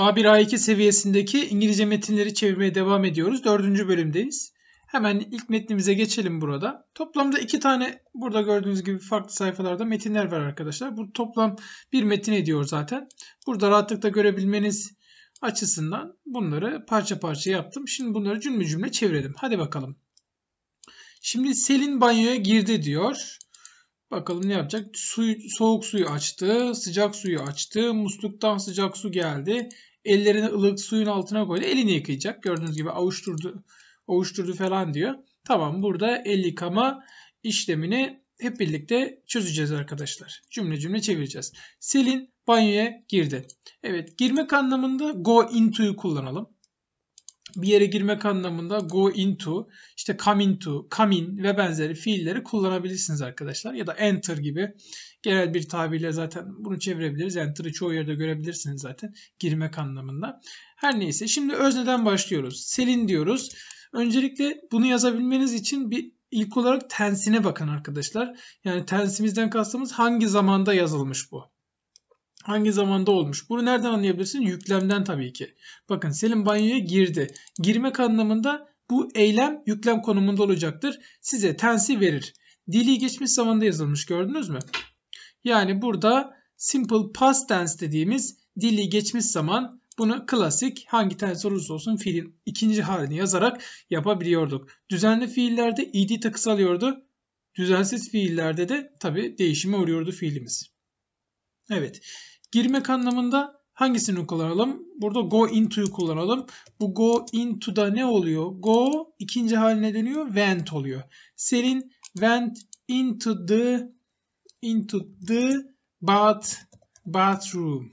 A1 A2 seviyesindeki İngilizce metinleri çevirmeye devam ediyoruz. Dördüncü bölümdeyiz. Hemen ilk metnimize geçelim burada. Toplamda iki tane burada gördüğünüz gibi farklı sayfalarda metinler var arkadaşlar. Bu toplam bir metin ediyor zaten. Burada rahatlıkla görebilmeniz açısından bunları parça parça yaptım. Şimdi bunları cümle cümle çevirelim. Hadi bakalım. Şimdi Selin banyoya girdi diyor. Bakalım ne yapacak? Suyu, soğuk suyu açtı, sıcak suyu açtı, musluktan sıcak su geldi. Ellerini ılık suyun altına koydu. Elini yıkayacak. Gördüğünüz gibi avuşturdu, avuşturdu falan diyor. Tamam burada el yıkama işlemini hep birlikte çözeceğiz arkadaşlar. Cümle cümle çevireceğiz. Selin banyoya girdi. Evet girmek anlamında go into'yu kullanalım. Bir yere girmek anlamında go into, işte come into, come in ve benzeri fiilleri kullanabilirsiniz arkadaşlar. Ya da enter gibi Genel bir tabirle zaten bunu çevirebiliriz. Yani tırı çoğu yerde görebilirsiniz zaten girmek anlamında. Her neyse şimdi özneden başlıyoruz. Selin diyoruz. Öncelikle bunu yazabilmeniz için bir ilk olarak tensine bakın arkadaşlar. Yani tensimizden kastımız hangi zamanda yazılmış bu? Hangi zamanda olmuş? Bunu nereden anlayabilirsin? Yüklemden tabii ki. Bakın Selin banyoya girdi. Girmek anlamında bu eylem yüklem konumunda olacaktır. Size tensi verir. Dili geçmiş zamanda yazılmış gördünüz mü? Yani burada simple past tense dediğimiz dili geçmiş zaman bunu klasik hangi tense olursa olsun fiilin ikinci halini yazarak yapabiliyorduk. Düzenli fiillerde id takısı alıyordu. Düzensiz fiillerde de tabi değişime uğruyordu fiilimiz. Evet. Girmek anlamında hangisini kullanalım? Burada go into'yu kullanalım. Bu go into'da ne oluyor? Go ikinci haline dönüyor. Went oluyor. Selin went into the into the bath bathroom.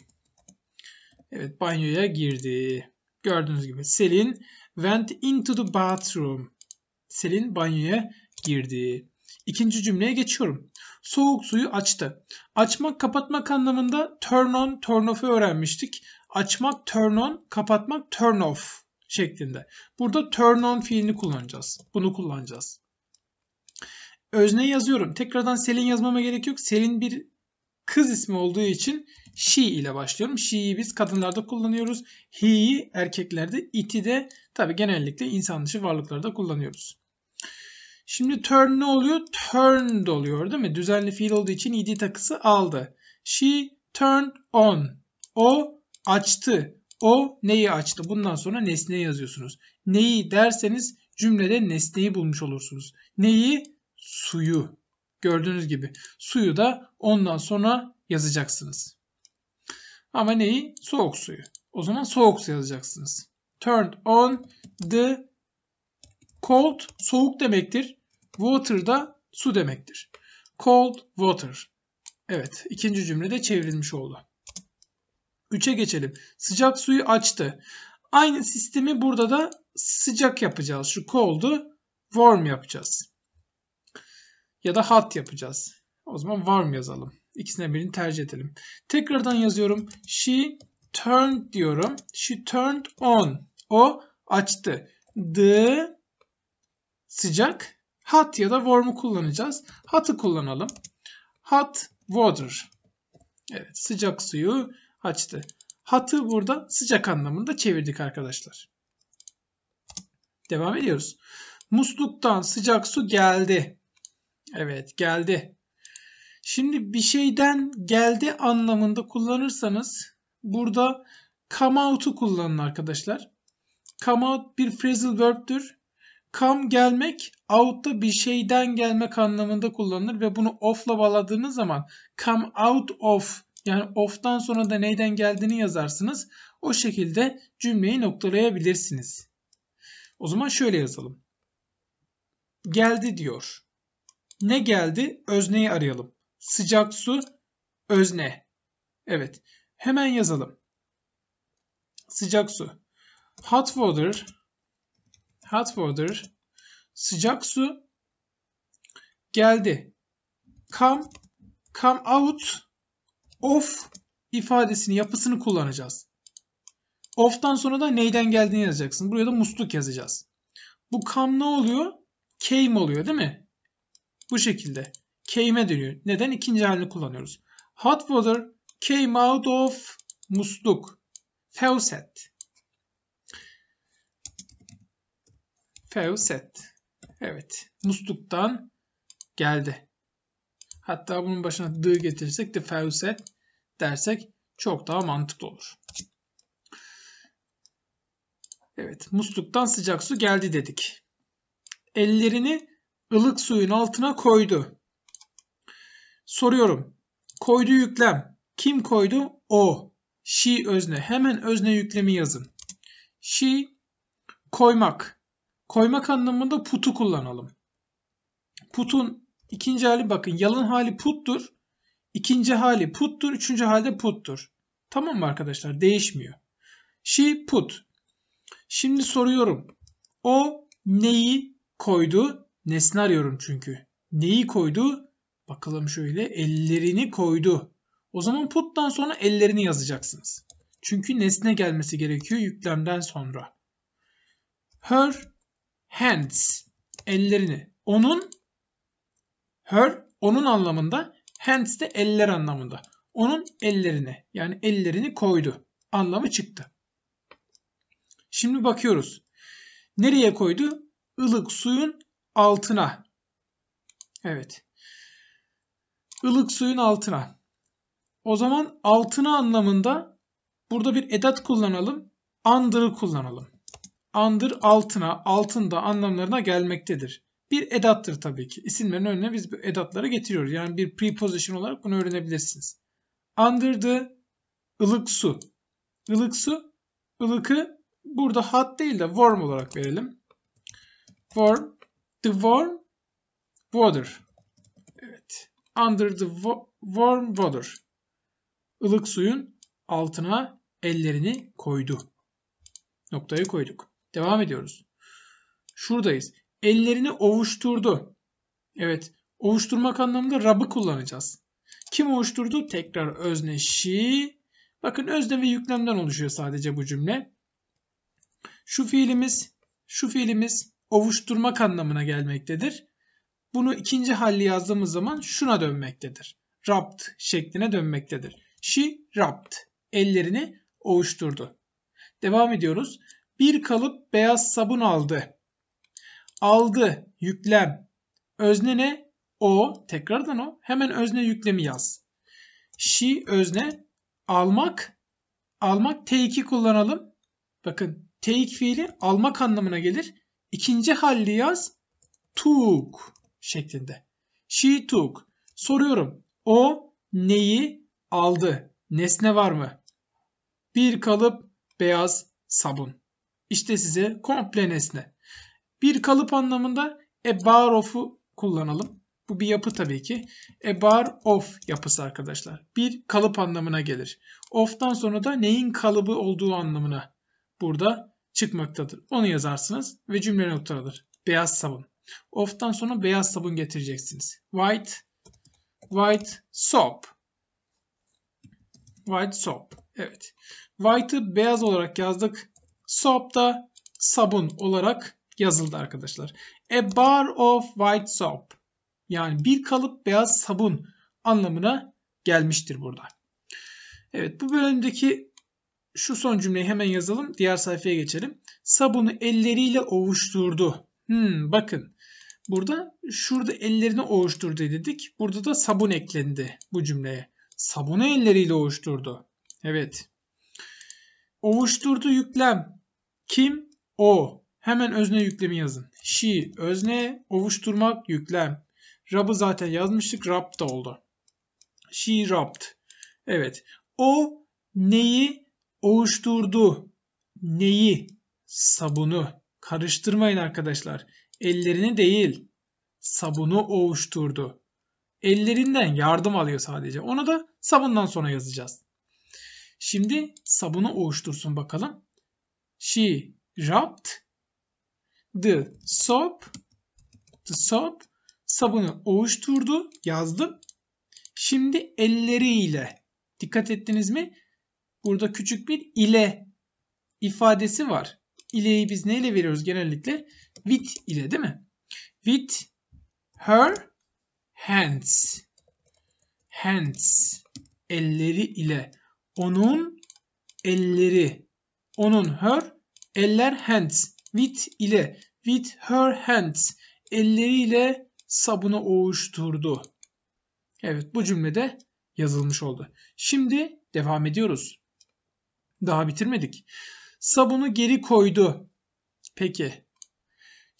Evet banyoya girdi. Gördüğünüz gibi Selin went into the bathroom. Selin banyoya girdi. İkinci cümleye geçiyorum. Soğuk suyu açtı. Açmak kapatmak anlamında turn on turn off'u öğrenmiştik. Açmak turn on, kapatmak turn off şeklinde. Burada turn on fiilini kullanacağız. Bunu kullanacağız özne yazıyorum. Tekrardan Selin yazmama gerek yok. Selin bir kız ismi olduğu için she ile başlıyorum. She'yi biz kadınlarda kullanıyoruz. He'yi erkeklerde, it'i de tabi genellikle insan dışı varlıklarda kullanıyoruz. Şimdi turn ne oluyor? Turned oluyor değil mi? Düzenli fiil olduğu için id takısı aldı. She turned on. O açtı. O neyi açtı? Bundan sonra nesne yazıyorsunuz. Neyi derseniz cümlede nesneyi bulmuş olursunuz. Neyi? suyu. Gördüğünüz gibi suyu da ondan sonra yazacaksınız. Ama neyi? Soğuk suyu. O zaman soğuk su yazacaksınız. Turned on the cold soğuk demektir. Water da su demektir. Cold water. Evet ikinci cümlede çevrilmiş oldu. 3'e geçelim. Sıcak suyu açtı. Aynı sistemi burada da sıcak yapacağız. Şu cold'u warm yapacağız ya da hat yapacağız. O zaman warm yazalım. İkisine birini tercih edelim. Tekrardan yazıyorum. She turned diyorum. She turned on. O açtı. The sıcak. Hot ya da warm'u kullanacağız. Hot'ı kullanalım. Hot water. Evet sıcak suyu açtı. Hot'ı burada sıcak anlamında çevirdik arkadaşlar. Devam ediyoruz. Musluktan sıcak su geldi. Evet geldi. Şimdi bir şeyden geldi anlamında kullanırsanız burada come out'u kullanın arkadaşlar. Come out bir phrasal verb'tür. Come gelmek, out da bir şeyden gelmek anlamında kullanılır ve bunu ofla bağladığınız zaman come out of yani of'tan sonra da neyden geldiğini yazarsınız. O şekilde cümleyi noktalayabilirsiniz. O zaman şöyle yazalım. Geldi diyor. Ne geldi? Özneyi arayalım. Sıcak su özne. Evet. Hemen yazalım. Sıcak su. Hot water. Hot water. Sıcak su geldi. Come come out of ifadesini, yapısını kullanacağız. Of'tan sonra da neyden geldiğini yazacaksın. Buraya da musluk yazacağız. Bu kam ne oluyor? Came oluyor değil mi? Bu şekilde. Came'e dönüyor. Neden? ikinci halini kullanıyoruz. Hot water came out of musluk. Faucet. Faucet. Evet. Musluktan geldi. Hatta bunun başına d getirsek de faucet dersek çok daha mantıklı olur. Evet. Musluktan sıcak su geldi dedik. Ellerini ılık suyun altına koydu. Soruyorum. Koydu yüklem. Kim koydu? O. She özne. Hemen özne yüklemi yazın. She koymak. Koymak anlamında putu kullanalım. Putun ikinci hali bakın. Yalın hali puttur. İkinci hali puttur. Üçüncü halde puttur. Tamam mı arkadaşlar? Değişmiyor. She put. Şimdi soruyorum. O neyi koydu? nesne arıyorum çünkü. Neyi koydu? Bakalım şöyle ellerini koydu. O zaman put'tan sonra ellerini yazacaksınız. Çünkü nesne gelmesi gerekiyor yüklemden sonra. Her hands ellerini. Onun her onun anlamında hands de eller anlamında. Onun ellerini yani ellerini koydu anlamı çıktı. Şimdi bakıyoruz. Nereye koydu? Ilık suyun altına. Evet. Ilık suyun altına. O zaman altına anlamında burada bir edat kullanalım. Under'ı kullanalım. Under altına, altında anlamlarına gelmektedir. Bir edattır tabii ki. İsimlerin önüne biz bu edatları getiriyoruz. Yani bir preposition olarak bunu öğrenebilirsiniz. Under the ılık su. Ilık su, ılıkı burada hot değil de warm olarak verelim. Warm The warm water. Evet. Under the warm water. Ilık suyun altına ellerini koydu. Noktayı koyduk. Devam ediyoruz. Şuradayız. Ellerini ovuşturdu. Evet. Ovuşturmak anlamında rabı kullanacağız. Kim ovuşturdu? Tekrar özneşi. Bakın özne ve yüklemden oluşuyor sadece bu cümle. Şu fiilimiz, şu fiilimiz ovuşturmak anlamına gelmektedir. Bunu ikinci halli yazdığımız zaman şuna dönmektedir. Rapt şekline dönmektedir. She rapt. Ellerini ovuşturdu. Devam ediyoruz. Bir kalıp beyaz sabun aldı. Aldı, yüklem. Özne ne? O, tekrardan o. Hemen özne yüklemi yaz. She özne almak. Almak T2 kullanalım. Bakın t fiili almak anlamına gelir. İkinci halli yaz took şeklinde. She took. Soruyorum. O neyi aldı? Nesne var mı? Bir kalıp beyaz sabun. İşte size komple nesne. Bir kalıp anlamında a bar of'u kullanalım. Bu bir yapı tabii ki. A bar of yapısı arkadaşlar. Bir kalıp anlamına gelir. Of'tan sonra da neyin kalıbı olduğu anlamına burada çıkmaktadır. Onu yazarsınız ve cümle noktalıdır. Beyaz sabun. Of'tan sonra beyaz sabun getireceksiniz. White, white soap. White soap. Evet. White'ı beyaz olarak yazdık. Soap da sabun olarak yazıldı arkadaşlar. A bar of white soap. Yani bir kalıp beyaz sabun anlamına gelmiştir burada. Evet bu bölümdeki şu son cümleyi hemen yazalım. Diğer sayfaya geçelim. Sabunu elleriyle ovuşturdu. Hmm, bakın. Burada şurada ellerini ovuşturdu dedik. Burada da sabun eklendi bu cümleye. Sabunu elleriyle ovuşturdu. Evet. Ovuşturdu yüklem. Kim? O. Hemen özne yüklemi yazın. She, özne, ovuşturmak, yüklem. Rab'ı zaten yazmıştık. Rab da oldu. She rubbed. Evet. O neyi Oğuşturdu. Neyi? Sabunu. Karıştırmayın arkadaşlar. Ellerini değil, sabunu oğuşturdu. Ellerinden yardım alıyor sadece. Onu da sabundan sonra yazacağız. Şimdi sabunu oğuştursun bakalım. She rubbed the soap. The soap sabunu oğuşturdu yazdım. Şimdi elleriyle dikkat ettiniz mi? Burada küçük bir ile ifadesi var. İleyi biz neyle veriyoruz genellikle? With ile değil mi? With her hands. Hands. Elleri ile. Onun elleri. Onun her eller hands. With ile. With her hands. Elleriyle sabunu oluşturdu. Evet bu cümlede yazılmış oldu. Şimdi devam ediyoruz. Daha bitirmedik. Sabunu geri koydu. Peki.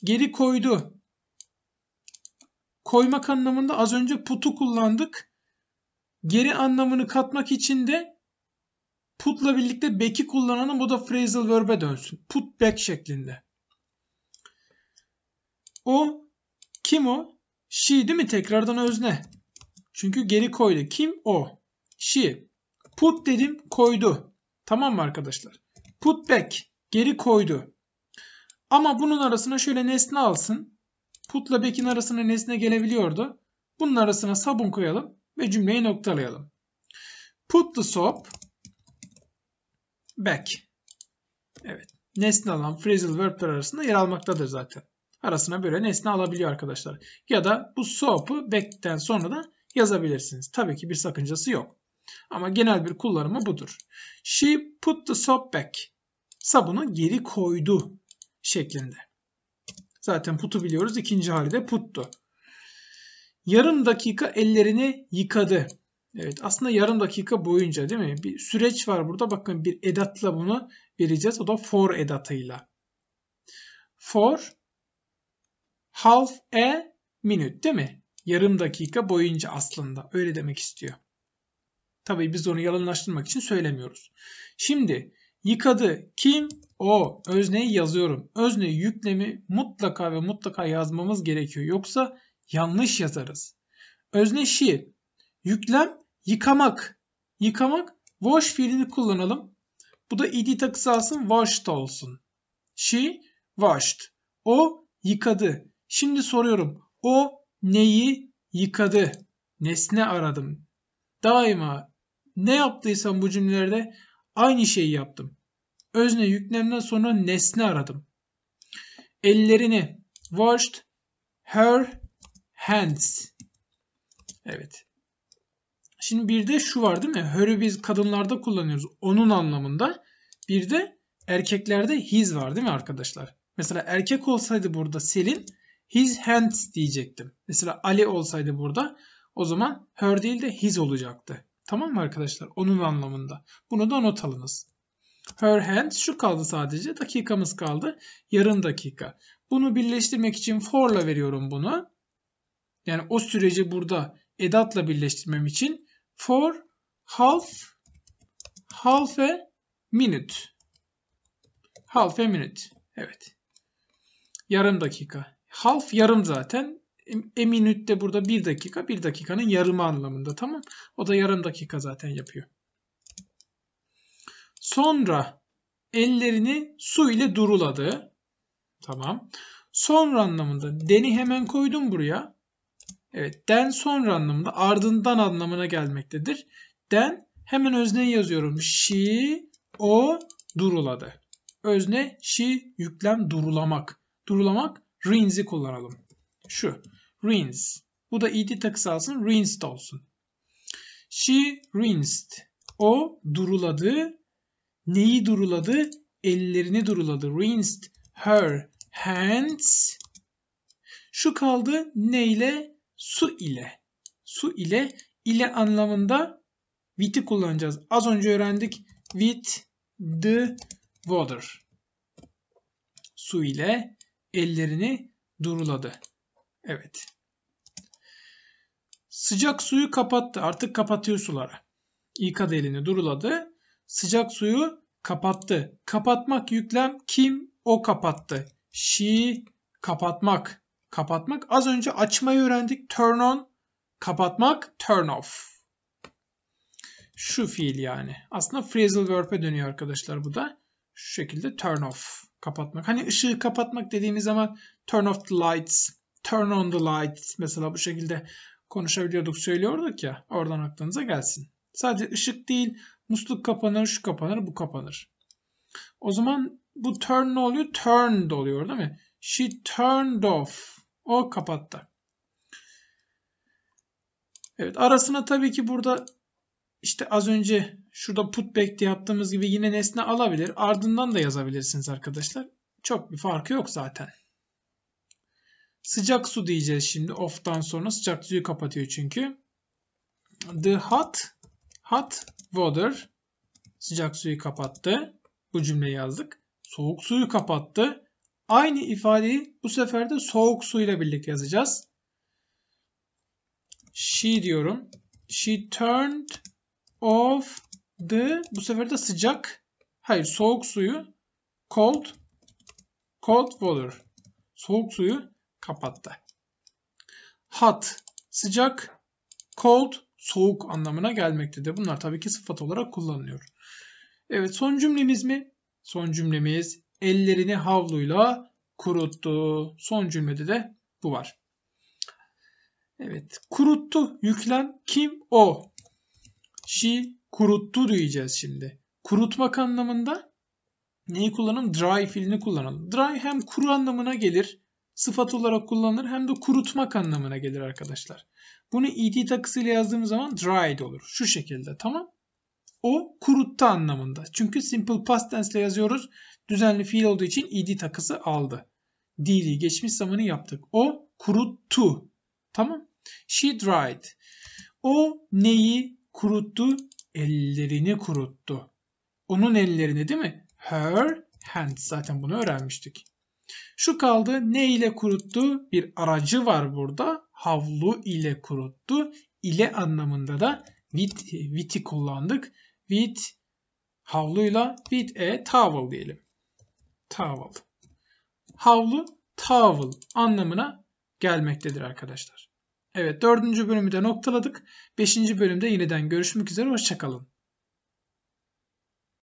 Geri koydu. Koymak anlamında az önce putu kullandık. Geri anlamını katmak için de putla birlikte back'i kullanalım. Bu da phrasal verb'e dönsün. Put back şeklinde. O kim o? She değil mi? Tekrardan özne. Çünkü geri koydu. Kim o? She. Put dedim koydu. Tamam mı arkadaşlar? Put back. Geri koydu. Ama bunun arasına şöyle nesne alsın. Putla back'in arasına nesne gelebiliyordu. Bunun arasına sabun koyalım ve cümleyi noktalayalım. Put the soap back. Evet. Nesne alan phrasal verb'ler arasında yer almaktadır zaten. Arasına böyle nesne alabiliyor arkadaşlar. Ya da bu soap'u back'ten sonra da yazabilirsiniz. Tabii ki bir sakıncası yok. Ama genel bir kullanımı budur. She put the soap back. Sabunu geri koydu şeklinde. Zaten put'u biliyoruz. İkinci hali de put'tu. Yarım dakika ellerini yıkadı. Evet aslında yarım dakika boyunca değil mi? Bir süreç var burada. Bakın bir edatla bunu vereceğiz. O da for edatıyla. For half a minute değil mi? Yarım dakika boyunca aslında. Öyle demek istiyor. Tabii biz onu yalanlaştırmak için söylemiyoruz. Şimdi yıkadı kim? O. Özneyi yazıyorum. Özne yüklemi mutlaka ve mutlaka yazmamız gerekiyor. Yoksa yanlış yazarız. Özne şey, Yüklem yıkamak. Yıkamak wash fiilini kullanalım. Bu da id takısı alsın washed olsun. She washed. O yıkadı. Şimdi soruyorum. O neyi yıkadı? Nesne aradım. Daima ne yaptıysam bu cümlelerde aynı şeyi yaptım. Özne yüklemden sonra nesne aradım. Ellerini washed her hands. Evet. Şimdi bir de şu var değil mi? Her'ı biz kadınlarda kullanıyoruz. Onun anlamında. Bir de erkeklerde his var değil mi arkadaşlar? Mesela erkek olsaydı burada Selin his hands diyecektim. Mesela Ali olsaydı burada o zaman her değil de his olacaktı. Tamam mı arkadaşlar? Onun anlamında. Bunu da not alınız. Her hand şu kaldı sadece. Dakikamız kaldı. Yarım dakika. Bunu birleştirmek için for'la veriyorum bunu. Yani o süreci burada edatla birleştirmem için for half half a minute. Half a minute. Evet. Yarım dakika. Half yarım zaten e minüt de burada 1 dakika. 1 dakikanın yarımı anlamında tamam. O da yarım dakika zaten yapıyor. Sonra ellerini su ile duruladı. Tamam. Sonra anlamında deni hemen koydum buraya. Evet den sonra anlamında ardından anlamına gelmektedir. Den hemen özneyi yazıyorum. She o duruladı. Özne she yüklem durulamak. Durulamak rinzi kullanalım. Şu rinse. Bu da ed takısı alsın rinsed olsun. She rinsed. O duruladı. Neyi duruladı? Ellerini duruladı. Rinsed her hands. Şu kaldı neyle? Su ile. Su ile ile anlamında with'i kullanacağız. Az önce öğrendik. With the water. Su ile ellerini duruladı. Evet. Sıcak suyu kapattı. Artık kapatıyor sulara. İkadı elini duruladı. Sıcak suyu kapattı. Kapatmak yüklem kim? O kapattı. She kapatmak. Kapatmak. Az önce açmayı öğrendik. Turn on. Kapatmak. Turn off. Şu fiil yani. Aslında phrasal verb'e dönüyor arkadaşlar bu da. Şu şekilde turn off. Kapatmak. Hani ışığı kapatmak dediğimiz zaman turn off the lights. Turn on the lights. Mesela bu şekilde konuşabiliyorduk söylüyorduk ya oradan aklınıza gelsin. Sadece ışık değil musluk kapanır şu kapanır bu kapanır. O zaman bu turn ne oluyor? Turned oluyor değil mi? She turned off. O kapattı. Evet arasına tabii ki burada işte az önce şurada put back diye yaptığımız gibi yine nesne alabilir. Ardından da yazabilirsiniz arkadaşlar. Çok bir farkı yok zaten. Sıcak su diyeceğiz şimdi. Off'tan sonra sıcak suyu kapatıyor çünkü. The hot, hot water. Sıcak suyu kapattı. Bu cümleyi yazdık. Soğuk suyu kapattı. Aynı ifadeyi bu sefer de soğuk suyla birlikte yazacağız. She diyorum. She turned off the bu sefer de sıcak hayır soğuk suyu cold cold water soğuk suyu kapattı. Hot sıcak, cold soğuk anlamına gelmektedir. Bunlar tabii ki sıfat olarak kullanılıyor. Evet son cümlemiz mi? Son cümlemiz ellerini havluyla kuruttu. Son cümlede de bu var. Evet kuruttu yüklen kim? O. She kuruttu diyeceğiz şimdi. Kurutmak anlamında neyi kullanalım? Dry fiilini kullanalım. Dry hem kuru anlamına gelir sıfat olarak kullanılır hem de kurutmak anlamına gelir arkadaşlar. Bunu ed takısıyla yazdığımız zaman dried olur. Şu şekilde tamam. O kuruttu anlamında. Çünkü simple past tense ile yazıyoruz. Düzenli fiil olduğu için ed takısı aldı. Dili geçmiş zamanı yaptık. O kuruttu. Tamam. She dried. O neyi kuruttu? Ellerini kuruttu. Onun ellerini değil mi? Her hands. Zaten bunu öğrenmiştik. Şu kaldı ne ile kuruttu? Bir aracı var burada. Havlu ile kuruttu. İle anlamında da with, with'i kullandık. With havluyla with a e towel diyelim. Towel. Havlu towel anlamına gelmektedir arkadaşlar. Evet dördüncü bölümü de noktaladık. Beşinci bölümde yeniden görüşmek üzere. Hoşçakalın.